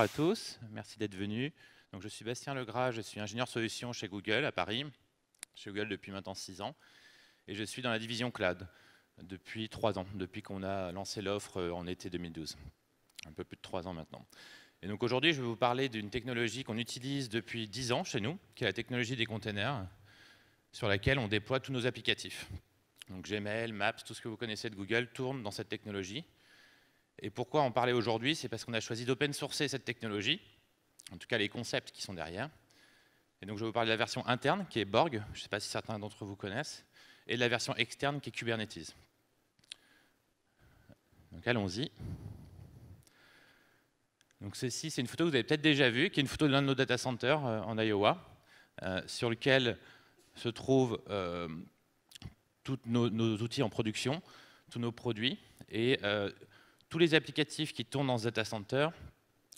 à tous, merci d'être venus. Donc, je suis Bastien Legras, je suis ingénieur solution chez Google à Paris, chez Google depuis maintenant 6 ans, et je suis dans la division cloud depuis 3 ans, depuis qu'on a lancé l'offre euh, en été 2012, un peu plus de 3 ans maintenant. Et donc aujourd'hui, je vais vous parler d'une technologie qu'on utilise depuis 10 ans chez nous, qui est la technologie des containers, sur laquelle on déploie tous nos applicatifs. Donc Gmail, Maps, tout ce que vous connaissez de Google tourne dans cette technologie. Et pourquoi en parler aujourd'hui C'est parce qu'on a choisi d'open sourcer cette technologie, en tout cas les concepts qui sont derrière. Et donc je vais vous parler de la version interne qui est Borg, je ne sais pas si certains d'entre vous connaissent, et de la version externe qui est Kubernetes. Donc allons-y. Donc ceci, c'est une photo que vous avez peut-être déjà vue, qui est une photo de l'un de nos data centers euh, en Iowa, euh, sur lequel se trouvent euh, tous nos, nos, outils en production, tous nos produits, et tous les applicatifs qui tournent dans ce data center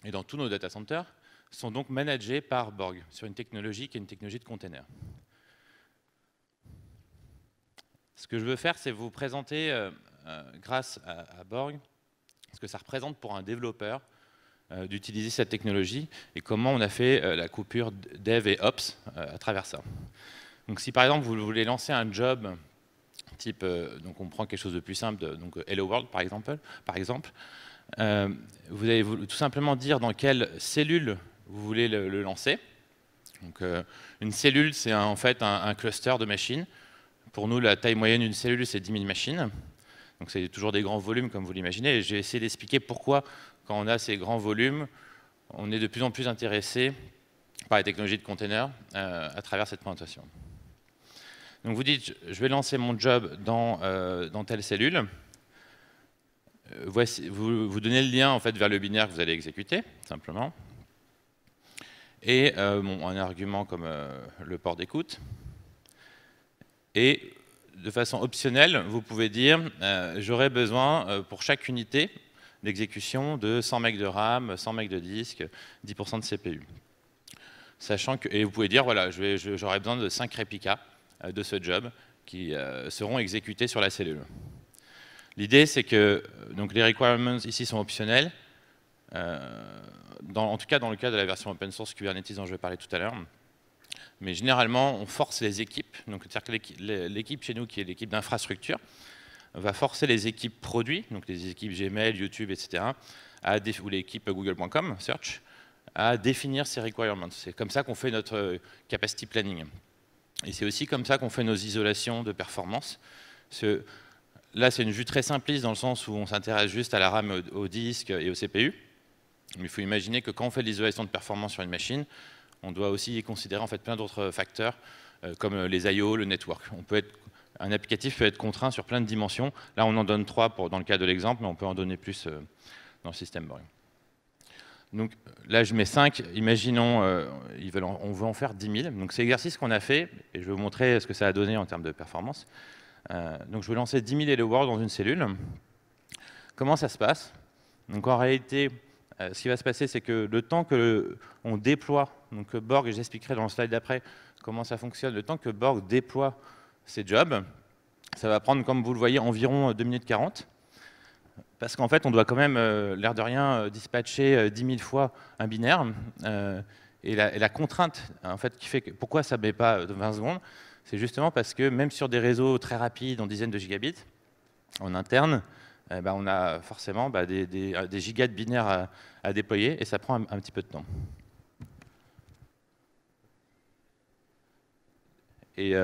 et dans tous nos data centers sont donc managés par Borg sur une technologie qui est une technologie de container. Ce que je veux faire, c'est vous présenter, euh, euh, grâce à, Borg, ce que ça représente pour un développeur euh, d'utiliser cette technologie et comment on a fait la coupure dev et ops à travers ça. Donc si par exemple vous voulez lancer un job euh, donc on prend quelque chose de plus simple, donc euh, Hello World par exemple, par exemple euh, vous allez tout simplement dire dans quelle cellule vous voulez le, lancer. une cellule, c'est en fait un, cluster de machines. Pour nous, la taille moyenne d'une cellule, c'est 10 000 machines. Donc c'est toujours des grands volumes, comme vous l'imaginez. J'ai essayé d'expliquer pourquoi, quand on a ces grands volumes, on est de plus en plus intéressé par les technologies de containers à travers cette présentation. Donc vous dites, je vais lancer mon job dans, euh, dans telle cellule. Euh, voici, vous, vous, donnez le lien en fait, vers le binaire que vous allez exécuter, simplement. Et euh, un argument comme le port d'écoute. Et de façon optionnelle, vous pouvez dire, j'aurai besoin pour chaque unité d'exécution de 100 MB de RAM, 100 MB de disque, 10% de CPU. Sachant que, et vous pouvez dire, voilà, j'aurai besoin de 5 réplicas euh, de ce job qui euh, seront exécutés sur la cellule. L'idée, c'est que euh, donc, les requirements ici sont optionnels. en tout cas, dans le cas de la version open source Kubernetes dont je vais parler tout à l'heure. Mais généralement, on force les équipes, donc cest à l'équipe chez nous qui est l'équipe d'infrastructure, va forcer les équipes produits, donc les équipes Gmail, YouTube, etc., à, ou l'équipe google.com, search, à définir ces requirements. C'est comme ça qu'on fait notre capacity planning. Et c'est aussi comme ça qu'on fait nos isolations de performance. Ce, là, c'est une vue très simpliste dans le sens où on s'intéresse juste à la RAM, au, disque et au CPU. Mais il faut imaginer que quand on fait l'isolation de performance sur une machine, on doit aussi y considérer en fait plein d'autres facteurs euh, comme euh, les I.O., le network. On peut être, un applicatif peut être contraint sur plein de dimensions. Là, on en donne trois pour, dans le cas de l'exemple, mais on peut en donner plus euh, dans le système Boring. Donc là, je mets 5. Imaginons, euh, on veut en faire 10 000. Donc c'est l'exercice qu'on a fait, et je vais vous montrer ce que ça a donné en termes de performance. Euh, donc je vais lancer 10 000 Hello World dans une cellule. Comment ça se passe Donc en réalité, euh, ce qui va se passer, c'est que le temps que on déploie, donc Borg, et j'expliquerai dans le slide d'après comment ça fonctionne, le temps que Borg déploie ses jobs, ça va prendre, comme vous le voyez, environ 2 minutes 40 parce qu'en fait, on doit quand même, euh, l'air de rien, euh, dispatcher 10 euh, 000 fois un binaire. Et la, contrainte, en fait, qui fait que, pourquoi ça ne met pas 20 secondes, c'est justement parce que même sur des réseaux très rapides, en dizaines de gigabits, en interne, eh ben, on a forcément bah, des, gigas de binaires à, déployer et ça prend un, petit peu de temps. Et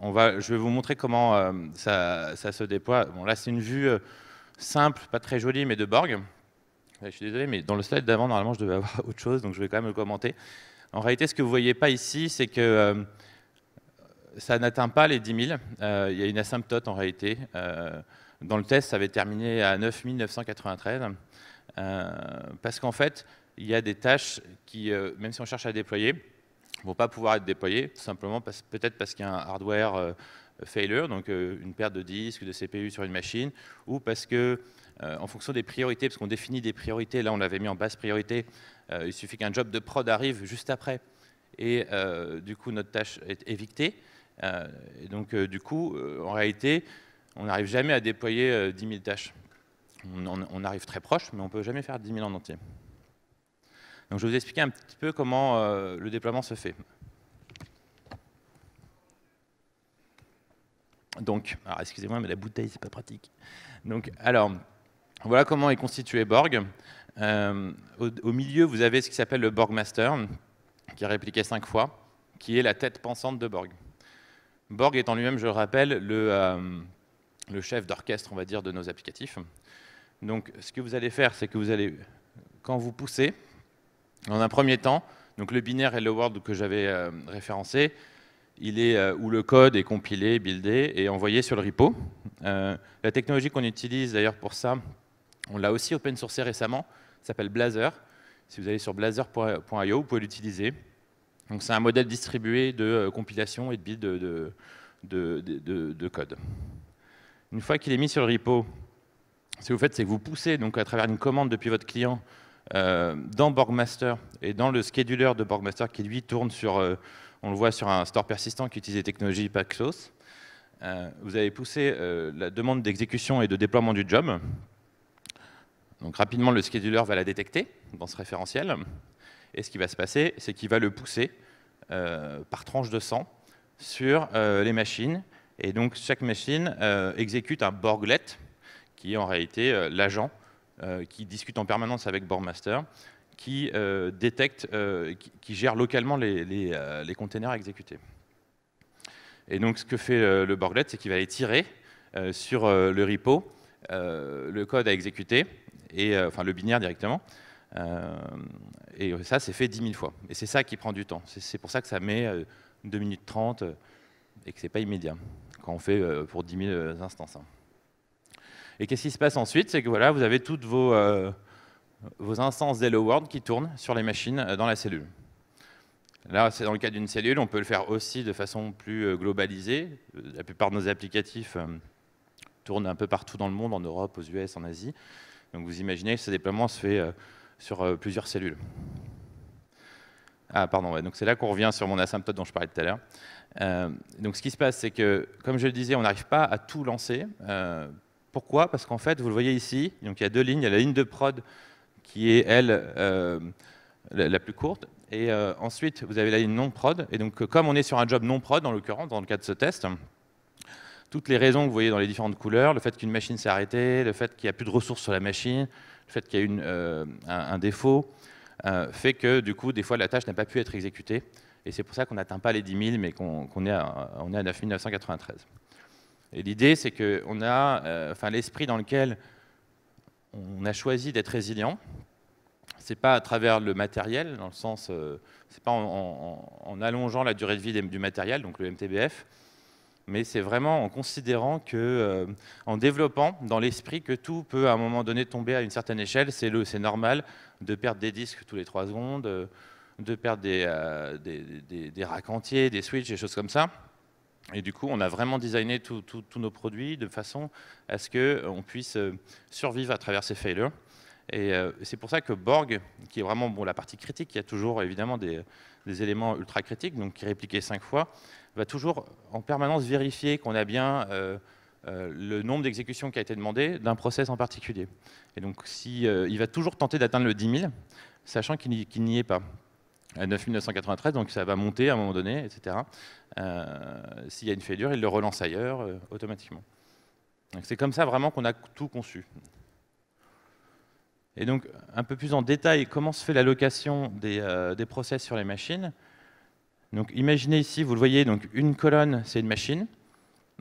on va, je vais vous montrer comment ça, ça, se déploie. Bon, là, c'est une vue simple, pas très joli, mais de Borg. Je suis désolé, mais dans le slide d'avant, normalement, je devais avoir autre chose, donc je vais quand même le commenter. En réalité, ce que vous ne voyez pas ici, c'est que euh, ça n'atteint pas les 10 000. Euh, il y a une asymptote, en réalité. Euh, dans le test, ça avait terminé à 9 993. parce qu'en fait, il y a des tâches qui, même si on cherche à déployer, ne vont pas pouvoir être déployées, tout simplement peut-être parce qu'il y a un hardware failure, donc euh, une perte de disque, de CPU sur une machine, ou parce que, euh, en fonction des priorités, parce qu'on définit des priorités, là on l'avait mis en basse priorité, euh, il suffit qu'un job de prod arrive juste après, et du coup notre tâche est évictée. et donc du coup, en réalité, on n'arrive jamais à déployer 10 000 tâches. On, arrive très proche, mais on ne peut jamais faire 10 000 en entier. Donc je vais vous expliquer un petit peu comment le déploiement se fait. Donc, ah, excusez-moi, mais la bouteille, c'est pas pratique. Donc, alors, voilà comment est constitué Borg. Euh, au, milieu, vous avez ce qui s'appelle le Borgmaster, qui a répliqué cinq fois, qui est la tête pensante de Borg. Borg est en lui-même, je le rappelle, euh, le, chef d'orchestre, on va dire, de nos applicatifs. Donc, ce que vous allez faire, c'est que vous allez, quand vous poussez, en un premier temps, donc le binaire et le world que j'avais euh, référencé, il est, euh, où le code est compilé, buildé et envoyé sur le repo. Euh, la technologie qu'on utilise d'ailleurs pour ça, on l'a aussi open sourcé récemment, s'appelle Blazor. Si vous allez sur blazor.io, vous pouvez l'utiliser. Donc c'est un modèle distribué de euh, compilation et de build de, code. Une fois qu'il est mis sur le repo, ce que vous faites, c'est que vous poussez donc, à travers une commande depuis votre client dans Borgmaster et dans le scheduler de Borgmaster qui lui tourne sur, on le voit sur un store persistant qui utilise les technologies Paxos. Euh, vous avez poussé euh, la demande d'exécution et de déploiement du job. Donc rapidement, le scheduler va la détecter dans ce référentiel. Et ce qui va se passer, c'est qu'il va le pousser euh, par tranche de sang sur les machines. Et donc chaque machine exécute un borglet, qui est en réalité l'agent qui discute en permanence avec Borgmaster qui euh, détecte, euh, qui, gère localement euh, les, containers à exécuter. Et donc, ce que fait le Borglet, c'est qu'il va aller tirer sur le repo le code à exécuter, et, enfin le binaire directement. et ça, c'est fait 10 000 fois. Et c'est ça qui prend du temps. C'est pour ça que ça met 2 minutes 30 et que c'est pas immédiat quand on fait pour 10 000 instances. Hein. Et qu'est-ce qui se passe ensuite C'est que voilà, vous avez toutes vos, vos instances d'Hello World qui tournent sur les machines euh, dans la cellule. Là, c'est dans le cas d'une cellule, on peut le faire aussi de façon plus euh, globalisée. Euh, la plupart de nos applicatifs tournent un peu partout dans le monde, en Europe, aux US, en Asie. Donc vous imaginez, que ce déploiement se fait sur plusieurs cellules. Ah, pardon, donc c'est là qu'on revient sur mon asymptote dont je parlais tout à l'heure. donc ce qui se passe, c'est que, comme je le disais, on n'arrive pas à tout lancer. pourquoi Parce qu'en fait, vous le voyez ici, donc il y a deux lignes. Il y a la ligne de prod qui est, elle, euh, la plus courte. Et euh, ensuite, vous avez la ligne non prod. Et donc, euh, comme on est sur un job non prod, en l'occurrence, dans le cas de ce test, toutes les raisons que vous voyez dans les différentes couleurs, le fait qu'une machine s'est arrêtée, le fait qu'il n'y a plus de ressources sur la machine, le fait qu'il y a une, un, défaut, fait que du coup, des fois, la tâche n'a pas pu être exécutée. Et c'est pour ça qu'on n'atteint pas les 10 000, mais qu'on est, à, est à 9 993. Et l'idée, c'est qu'on a, enfin, l'esprit dans lequel on a choisi d'être résilient. C'est pas à travers le matériel, dans le sens, euh, c'est pas en, allongeant la durée de vie du matériel, donc le MTBF, mais c'est vraiment en considérant que, euh, en développant dans l'esprit que tout peut à un moment donné tomber à une certaine échelle. C'est le, c'est normal de perdre des disques tous les 3 secondes, euh, de perdre des, des, des racks entiers, des switches, des choses comme ça. Et du coup, on a vraiment designé tous nos produits de façon à ce qu'on euh, puisse euh, survivre à travers ces failures. Et euh, c'est pour ça que Borg, qui est vraiment bon, la partie critique, il y a toujours évidemment des, éléments ultra critiques, donc qui est répliqué cinq fois, va toujours en permanence vérifier qu'on a bien le nombre d'exécutions qui a été demandé d'un process en particulier. Et donc, il va toujours tenter d'atteindre le 10 000, sachant qu'il n'y est pas à 9993, donc ça va monter à un moment donné, etc. Euh, s'il y a une faillure, il le relance ailleurs euh, automatiquement. C'est comme ça vraiment qu'on a tout conçu. Et donc, un peu plus en détail, comment se fait l'allocation des, euh, des process sur les machines Donc, imaginez ici, vous le voyez, donc une colonne, c'est une machine.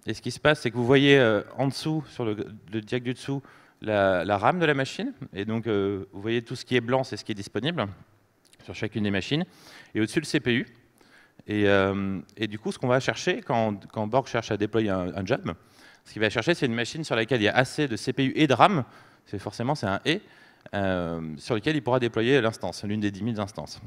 Et ce qui se passe, c'est que vous voyez en dessous, sur le, le du dessous, la, la, rame de la machine. Et donc, vous voyez tout ce qui est blanc, c'est ce qui est disponible sur chacune des machines, et au-dessus le CPU. Et, euh, et, du coup, ce qu'on va chercher quand, quand, Borg cherche à déployer un, job, ce qu'il va chercher, c'est une machine sur laquelle il y a assez de CPU et de RAM, c'est forcément c'est un et, euh, sur lequel il pourra déployer l'instance, l'une des 10 000 instances.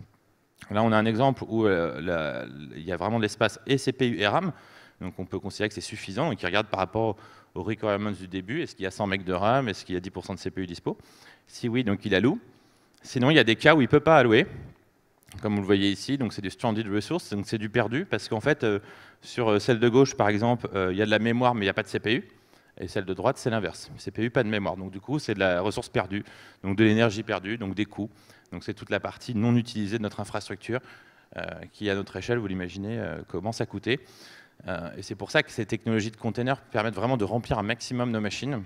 Là, on a un exemple où euh, il y a vraiment de l'espace et CPU et RAM, donc on peut considérer que c'est suffisant, et qui regarde par rapport aux requirements du début, est-ce qu'il y a 100 mecs de RAM, est-ce qu'il y a 10% de CPU dispo Si oui, donc il alloue. Sinon, il y a des cas où il ne peut pas allouer, comme vous le voyez ici, donc c'est du stranded resource, donc c'est du perdu, parce qu'en fait, euh, sur euh, celle de gauche, par exemple, euh, il y a de la mémoire, mais il n'y a pas de CPU, et celle de droite, c'est l'inverse. CPU, pas de mémoire, donc du coup, c'est de la ressource perdue, donc de l'énergie perdue, donc des coûts, donc c'est toute la partie non utilisée de notre infrastructure, qui, à notre échelle, vous l'imaginez, commence à coûter. et c'est pour ça que ces technologies de containers permettent vraiment de remplir un maximum nos machines,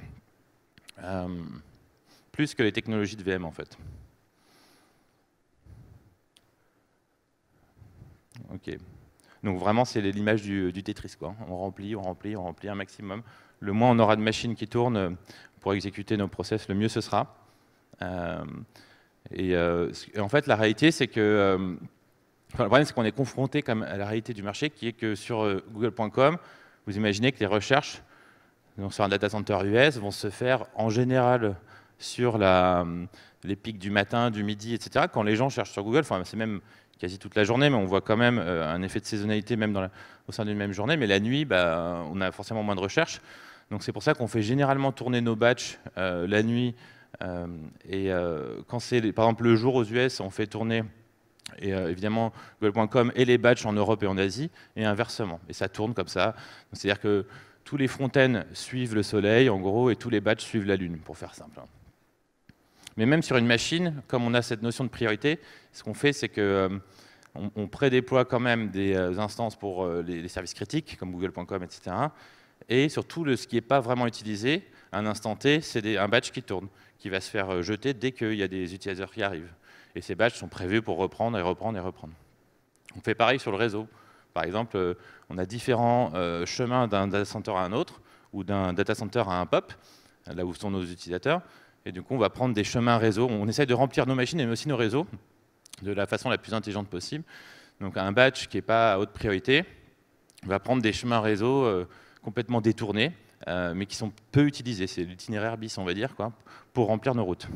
plus que les technologies de VM, en fait. Ok. Donc vraiment, c'est l'image du, du, Tetris. Quoi. On remplit, on remplit, on remplit un maximum. Le moins on aura de machines qui tournent euh, pour exécuter nos process, le mieux ce sera. Euh, et, euh, en fait, la réalité, c'est que... le problème, c'est qu'on est confronté comme à la réalité du marché, qui est que sur google.com, vous imaginez que les recherches donc sur un data center US vont se faire en général sur la, les pics du matin, du midi, etc. Quand les gens cherchent sur Google, c'est même quasi toute la journée, mais on voit quand même euh, un effet de saisonnalité même au sein d'une même journée. Mais la nuit, bah, on a forcément moins de recherches, Donc c'est pour ça qu'on fait généralement tourner nos batchs euh, la nuit. Euh, et quand c'est par exemple le jour aux US, on fait tourner et, évidemment Google.com et les batchs en Europe et en Asie, et inversement. Et ça tourne comme ça. C'est-à-dire que tous les fontaines suivent le soleil, en gros, et tous les batchs suivent la lune, pour faire simple. Hein. Mais même sur une machine, comme on a cette notion de priorité, ce qu'on fait, c'est qu'on euh, prédéploie quand même des euh, instances pour euh, les, services critiques, comme Google.com, etc. Et surtout, ce qui n'est pas vraiment utilisé, un instant T, c'est un batch qui tourne, qui va se faire jeter dès qu'il y a des utilisateurs qui arrivent. Et ces batchs sont prévus pour reprendre et reprendre et reprendre. On fait pareil sur le réseau. Par exemple, on a différents chemins d'un data center à un autre, ou d'un data center à un POP, là où sont nos utilisateurs. Et du coup, on va prendre des chemins réseau. On essaie de remplir nos machines et aussi nos réseaux de la façon la plus intelligente possible. Donc un batch qui n'est pas à haute priorité va prendre des chemins réseau euh, complètement détournés, euh, mais qui sont peu utilisés. C'est l'itinéraire bis, on va dire, quoi, pour remplir nos routes.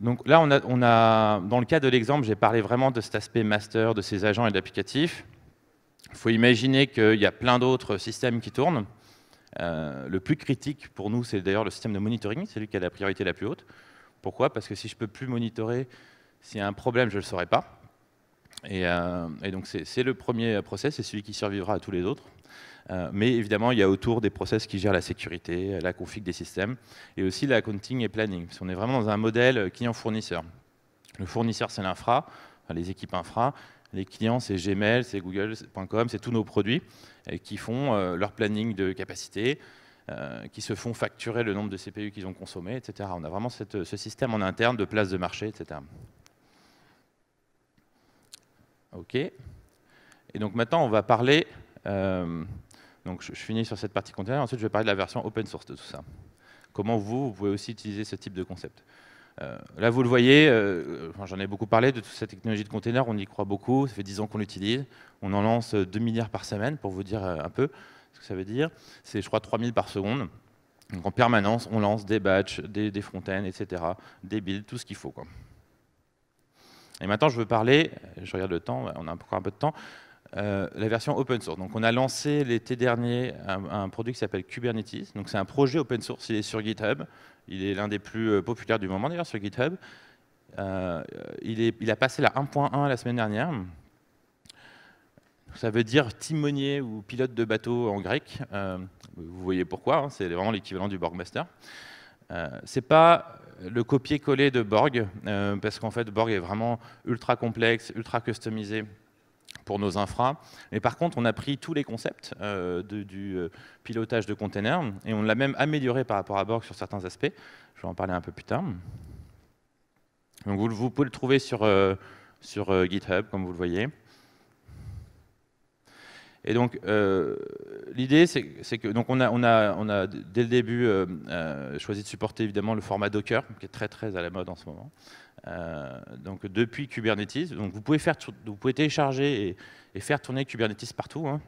Donc là, on a, dans le cas de l'exemple, j'ai parlé vraiment de cet aspect master, de ces agents et d'applicatifs. Il faut imaginer qu'il y a plein d'autres systèmes qui tournent. Euh, le plus critique pour nous, c'est d'ailleurs le système de monitoring, c'est lui qui a la priorité la plus haute. Pourquoi Parce que si je peux plus monitorer, s'il y a un problème, je ne le saurai pas. Et, euh, donc c'est le premier process, c'est celui qui survivra à tous les autres. Euh, mais évidemment, il y a autour des process qui gèrent la sécurité, la config des systèmes, et aussi l'accounting et planning. On est vraiment dans un modèle client-fournisseur. Le fournisseur, c'est l'infra, les équipes infra, les clients, c'est Gmail, c'est Google.com, c'est tous nos produits euh, qui font euh, leur planning de capacité, euh, qui se font facturer le nombre de CPU qu'ils ont consommé, etc. On a vraiment ce système en interne de place de marché, etc. OK. Et donc maintenant, on va parler... donc je, finis sur cette partie container, ensuite je vais parler de la version open source de tout ça. Comment vous pouvez aussi utiliser ce type de concept. Euh, là, vous le voyez, euh, euh, j'en ai beaucoup parlé de toute cette technologie de container, on y croit beaucoup, ça fait 10 ans qu'on l'utilise, on en lance 2 milliards par semaine, pour vous dire un peu ce que ça veut dire, c'est je crois 3000 par seconde. Donc en permanence, on lance des batchs, des, des fontaines, etc., des builds, tout ce qu'il faut. Et maintenant, je veux parler, je regarde le temps, on a encore un peu de temps, la version open source. Donc, on a lancé l'été dernier un, un produit qui s'appelle Kubernetes. Donc, c'est un projet open source, il est sur GitHub. Il est l'un des plus euh, populaires du moment d'ailleurs sur GitHub. Euh, il, a passé la 1.1 la semaine dernière. Ça veut dire timonier ou pilote de bateau en grec. Euh, vous voyez pourquoi, hein, c'est vraiment l'équivalent du Borgmaster. c'est pas le copier-coller de Borg, parce qu'en fait Borg est vraiment ultra complexe, ultra customisé, pour nos infras. Mais par contre, on a pris tous les concepts euh, du euh, pilotage de containers et on l'a même amélioré par rapport à Borg sur certains aspects. Je vais en parler un peu plus tard. Donc vous, pouvez le trouver sur, euh, sur GitHub, comme vous le voyez. Et donc, euh, l'idée, c'est que donc on a, on a, on a dès le début euh, euh, choisi de supporter évidemment le format Docker, qui est très très à la mode en ce moment. donc depuis Kubernetes, donc vous pouvez faire, vous pouvez télécharger et, faire tourner Kubernetes partout, hein.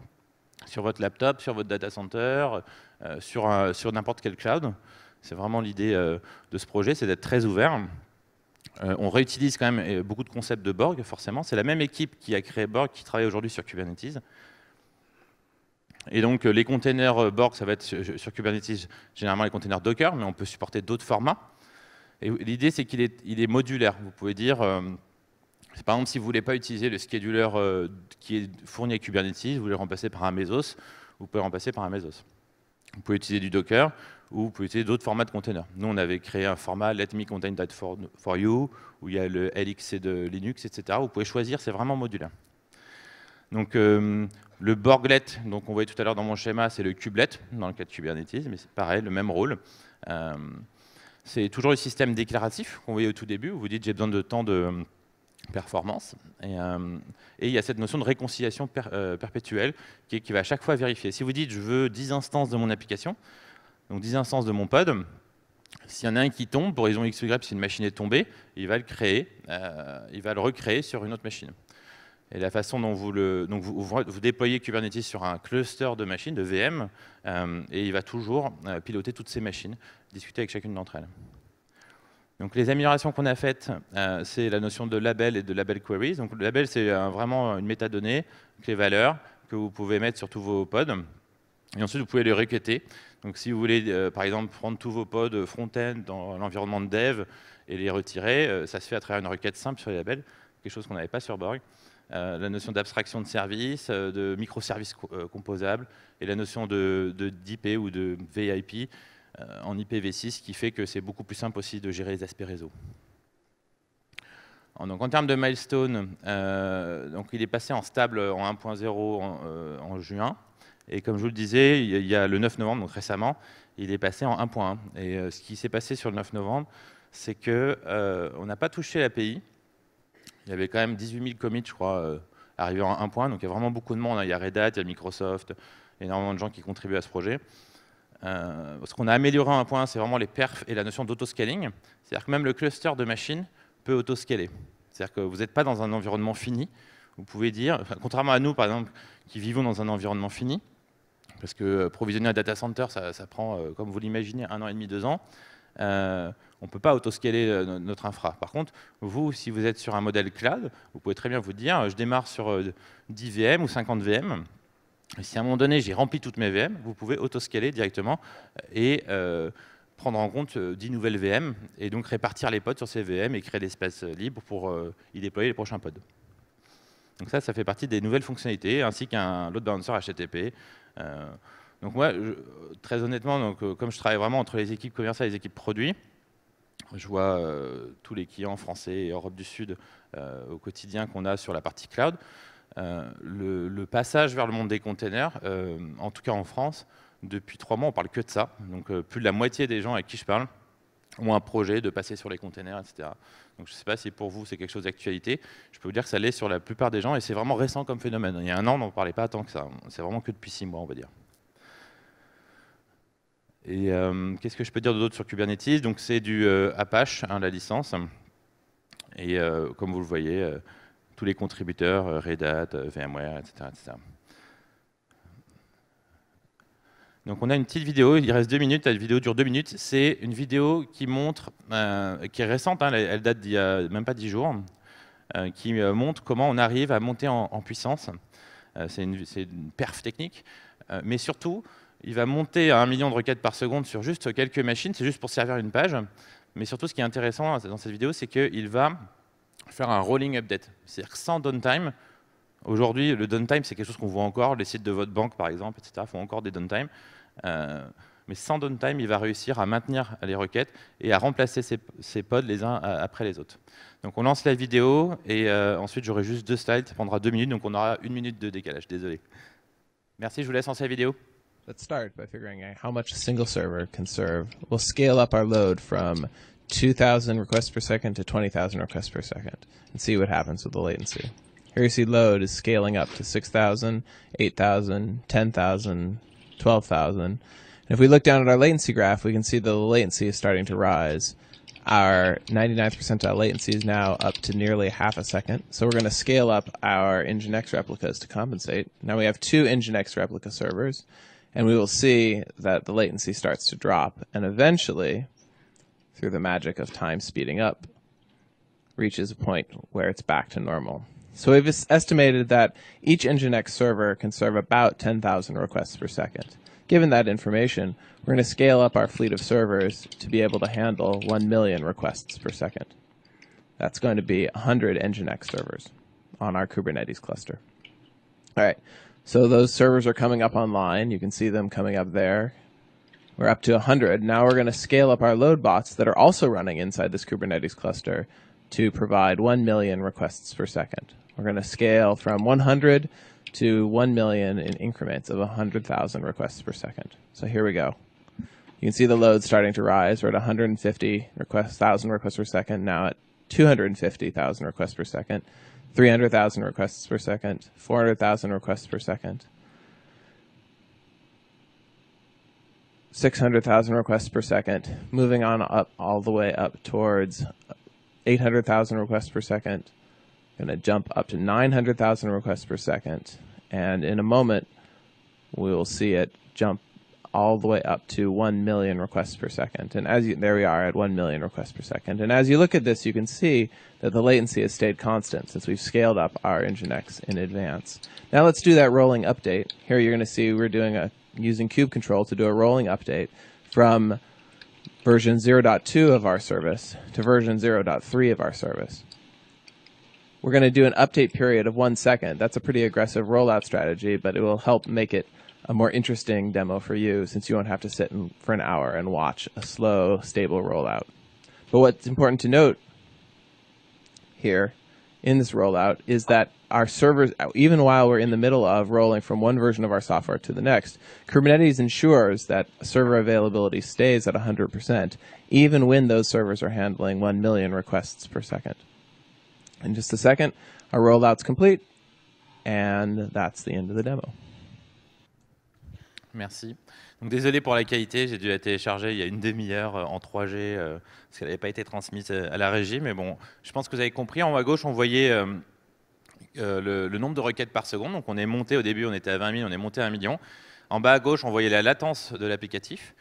sur votre laptop, sur votre data center, sur sur n'importe quel cloud. C'est vraiment l'idée de ce projet, c'est d'être très ouvert. on réutilise quand même beaucoup de concepts de Borg, forcément. C'est la même équipe qui a créé Borg qui travaille aujourd'hui sur Kubernetes. Et donc, euh, les containers euh, Borg, ça va être sur, Kubernetes, généralement les containers Docker, mais on peut supporter d'autres formats. Et l'idée, c'est qu'il est, il est, modulaire. Vous pouvez dire, euh, par exemple, si vous ne voulez pas utiliser le scheduler qui est fourni à Kubernetes, vous voulez le remplacer par un Mesos, vous pouvez remplacer par un Mesos. Vous pouvez utiliser du Docker ou vous pouvez utiliser d'autres formats de containers. Nous, on avait créé un format Let me contain that for, you, où il y a le LXC de Linux, etc. Vous pouvez choisir, c'est vraiment modulaire. Donc, le borglet, donc on voyait tout à l'heure dans mon schéma, c'est le kubelet, dans le cas de Kubernetes, mais c'est pareil, le même rôle. Euh, c'est toujours le système déclaratif qu'on voyait au tout début, où vous dites j'ai besoin de temps de performance. Euh, et, il y a cette notion de réconciliation euh, perpétuelle qui, va à chaque fois vérifier. Si vous dites je veux 10 instances de mon application, donc 10 instances de mon pod, s'il y en a un qui tombe, pour raison X ou Y, si une machine est tombée, il va le créer, il va le recréer sur une autre machine. Et la façon dont vous le... Donc vous, déployez Kubernetes sur un cluster de machines, de VM, euh, et il va toujours euh, piloter toutes ces machines, discuter avec chacune d'entre elles. Donc les améliorations qu'on a faites, euh, c'est la notion de label et de label queries. Donc le label, c'est vraiment une métadonnée, les valeurs que vous pouvez mettre sur tous vos pods. Et ensuite, vous pouvez les requêter. Donc si vous voulez, par exemple, prendre tous vos pods front-end dans l'environnement de dev et les retirer, ça se fait à travers une requête simple sur les labels, quelque chose qu'on n'avait pas sur Borg. Euh, la notion d'abstraction de service, euh, de microservices euh, composables et la notion d'IP de, ou de VIP en IPv6 qui fait que c'est beaucoup plus simple aussi de gérer les aspects réseau. En, donc, en termes de milestone, donc, il est passé en stable en 1.0 en, en, juin. Et comme je vous le disais, il y a le 9 novembre, donc récemment, il est passé en 1.1. Et ce qui s'est passé sur le 9 novembre, c'est qu'on n'a pas touché l'API, il y avait quand même 18 000 commits, je crois, euh, arrivés en un point. Donc il y a vraiment beaucoup de monde. Hein. Il y a Red Hat, il y a Microsoft, énormément de gens qui contribuent à ce projet. Euh, ce qu'on a amélioré en un point, c'est vraiment les perfs et la notion d'autoscaling. C'est-à-dire que même le cluster de machines peut autoscaler. C'est-à-dire que vous n'êtes pas dans un environnement fini. Vous pouvez dire, contrairement à nous, par exemple, qui vivons dans un environnement fini, parce que euh, provisionner un data center, ça, ça prend, comme vous l'imaginez, un an et demi, deux ans. Euh, on ne peut pas autoscaler euh, notre infra. Par contre, vous, si vous êtes sur un modèle cloud, vous pouvez très bien vous dire, euh, je démarre sur 10 VM ou 50 VM. si à un moment donné, j'ai rempli toutes mes VM, vous pouvez autoscaler directement et prendre en compte 10 nouvelles VM et donc répartir les pods sur ces VM et créer l'espace libre pour y déployer les prochains pods. Donc ça, ça fait partie des nouvelles fonctionnalités, ainsi qu'un load balancer HTTP. Donc moi, euh, très honnêtement, donc, euh, comme je travaille vraiment entre les équipes commerciales et les équipes produits, je vois euh, tous les clients français et Europe du Sud au quotidien qu'on a sur la partie cloud. Le, passage vers le monde des containers, en tout cas en France, depuis trois mois, on parle que de ça. Donc plus de la moitié des gens avec qui je parle ont un projet de passer sur les containers, etc. Donc je ne sais pas si pour vous c'est quelque chose d'actualité. Je peux vous dire que ça l'est sur la plupart des gens et c'est vraiment récent comme phénomène. Il y a un an, on ne parlait pas tant que ça. C'est vraiment que depuis six mois, on va dire. Et euh, qu'est-ce que je peux dire d'autre sur Kubernetes Donc c'est du euh, Apache, hein, la licence. Et euh, comme vous le voyez, tous les contributeurs, Red Hat, VMware, etc., Donc on a une petite vidéo, il reste deux minutes, la vidéo dure deux minutes. C'est une vidéo qui montre, qui est récente, hein. elle date d'il y a même pas dix jours, qui montre comment on arrive à monter en, puissance. c'est une, perf technique, mais surtout, il va monter à un million de requêtes par seconde sur juste quelques machines, c'est juste pour servir une page. Mais surtout, ce qui est intéressant dans cette vidéo, c'est qu'il va faire un rolling update, c'est-à-dire sans downtime. Aujourd'hui, le downtime, c'est quelque chose qu'on voit encore, les sites de votre banque, par exemple, etc., font encore des downtime. Euh, mais sans downtime, il va réussir à maintenir les requêtes et à remplacer ses pods les uns euh, après les autres. Donc on lance la vidéo, et euh, ensuite j'aurai juste deux slides, ça prendra deux minutes, donc on aura une minute de décalage, désolé. Merci, je vous laisse lancer la vidéo. Let's start by figuring out how much a single server can serve. We'll scale up our load from 2,000 requests per second to 20,000 requests per second and see what happens with the latency. Here you see load is scaling up to 6,000, 8,000, 10,000, 12,000. And if we look down at our latency graph, we can see the latency is starting to rise. Our 99th percentile latency is now up to nearly half a second. So we're going to scale up our Nginx replicas to compensate. Now we have two Nginx replica servers. And we will see that the latency starts to drop and eventually, through the magic of time speeding up, reaches a point where it's back to normal. So we've estimated that each Nginx server can serve about 10,000 requests per second. Given that information, we're going to scale up our fleet of servers to be able to handle 1 million requests per second. That's going to be 100 Nginx servers on our Kubernetes cluster. All right. So those servers are coming up online. You can see them coming up there. We're up to 100. Now we're going to scale up our load bots that are also running inside this Kubernetes cluster to provide 1 million requests per second. We're going to scale from 100 to 1 million in increments of 100,000 requests per second. So here we go. You can see the load starting to rise. We're at 150 requests, thousand requests per second, now at 250,000 requests per second. 300,000 requests per second, 400,000 requests per second, 600,000 requests per second, moving on up all the way up towards 800,000 requests per second. Going to jump up to 900,000 requests per second. And in a moment, we'll see it jump all the way up to 1 million requests per second. And as you, there we are at 1 million requests per second. And as you look at this, you can see that the latency has stayed constant since we've scaled up our Nginx in advance. Now let's do that rolling update. Here you're going to see we're doing a using kube control to do a rolling update from version 0.2 of our service to version 0.3 of our service. We're going to do an update period of one second. That's a pretty aggressive rollout strategy, but it will help make it a more interesting demo for you since you won't have to sit in, for an hour and watch a slow, stable rollout. But what's important to note here in this rollout is that our servers, even while we're in the middle of rolling from one version of our software to the next, Kubernetes ensures that server availability stays at 100%, even when those servers are handling 1 million requests per second. In just a second, our rollout's complete, and that's the end of the demo. merci. Donc désolé pour la qualité, j'ai dû la télécharger il y a une demi-heure euh, en 3G euh, parce qu'elle n'avait pas été transmise euh, à la régie, mais bon, je pense que vous avez compris. En bas à gauche, on voyait le, nombre de requêtes par seconde. Donc on est monté au début, on était à 20 000, on est monté à 1 million. En bas à gauche, on voyait la latence de l'applicatif.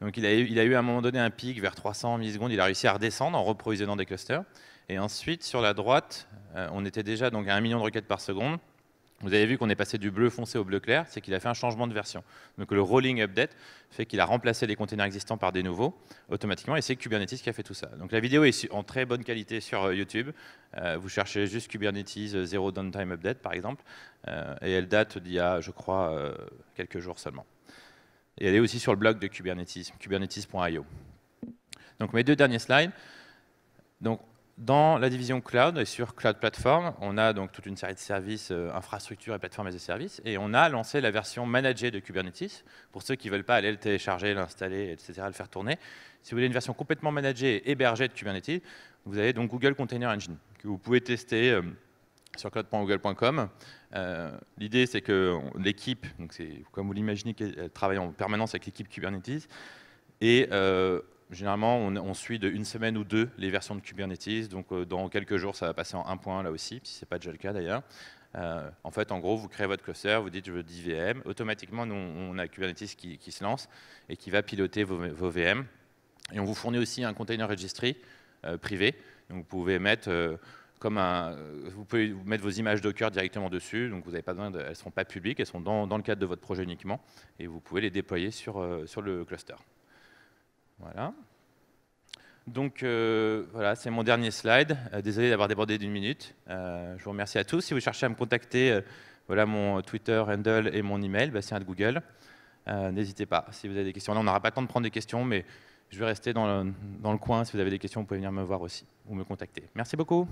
Donc il a, eu, il a eu à un moment donné un pic vers 300 millisecondes, il a réussi à redescendre en reprovisionnant des clusters. Et ensuite, sur la droite, on était déjà donc à 1 million de requêtes par seconde. Vous avez vu qu'on est passé du bleu foncé au bleu clair, c'est qu'il a fait un changement de version. Donc le rolling update fait qu'il a remplacé les containers existants par des nouveaux automatiquement, et c'est Kubernetes qui a fait tout ça. Donc la vidéo est en très bonne qualité sur euh, YouTube. Euh, vous cherchez juste Kubernetes euh, Zero Downtime Update, par exemple, et elle date d'il y a, je crois, quelques jours seulement. Et elle est aussi sur le blog de Kubernetes, kubernetes.io. Donc mes deux derniers slides. Donc dans la division cloud et sur cloud platform, on a donc toute une série de services, euh, infrastructures et plateformes et services, et on a lancé la version managée de Kubernetes pour ceux qui ne veulent pas aller le télécharger, l'installer, etc., le faire tourner. Si vous voulez une version complètement managée et hébergée de Kubernetes, vous avez donc Google Container Engine que vous pouvez tester euh, sur cloud.google.com. Euh, l'idée, c'est que l'équipe, comme vous l'imaginez, travaille en permanence avec l'équipe Kubernetes, et généralement, on, suit de une semaine ou deux les versions de Kubernetes. Donc, euh, dans quelques jours, ça va passer en un point là aussi, si ce n'est pas déjà le cas d'ailleurs. Euh, en fait, en gros, vous créez votre cluster, vous dites je veux 10 VM. Automatiquement, on a Kubernetes qui, se lance et qui va piloter vos, VM. Et on vous fournit aussi un container registry euh, privé. vous pouvez mettre. Comme un, vous pouvez mettre vos images Docker directement dessus, donc vous n'avez pas besoin elles ne seront pas publiques, elles sont dans, dans, le cadre de votre projet uniquement, et vous pouvez les déployer sur, sur le cluster. Voilà. Donc euh, voilà, c'est mon dernier slide. Euh, désolé d'avoir débordé d'une minute. Euh, je vous remercie à tous. Si vous cherchez à me contacter, voilà mon Twitter handle et mon email, bah, c'est un de Google. N'hésitez pas. Si vous avez des questions, là on n'aura pas le temps de prendre des questions, mais je vais rester dans dans le coin. Si vous avez des questions, vous pouvez venir me voir aussi ou me contacter. Merci beaucoup.